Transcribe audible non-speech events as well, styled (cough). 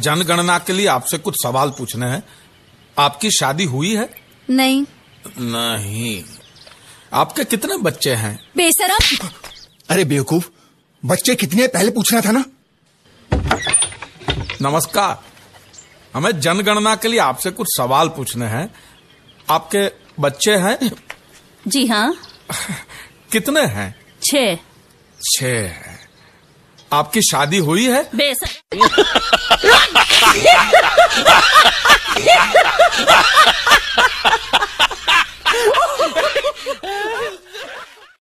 जनगणना के लिए आपसे कुछ सवाल पूछने हैं आपकी शादी हुई है नहीं नहीं आपके कितने बच्चे हैं बेसरम अरे बेवकूफ बच्चे कितने पहले पूछना था ना नमस्कार हमें जनगणना के लिए आपसे कुछ सवाल पूछने हैं आपके बच्चे हैं जी हाँ कितने हैं छ है आपकी शादी हुई है बेसर (laughs)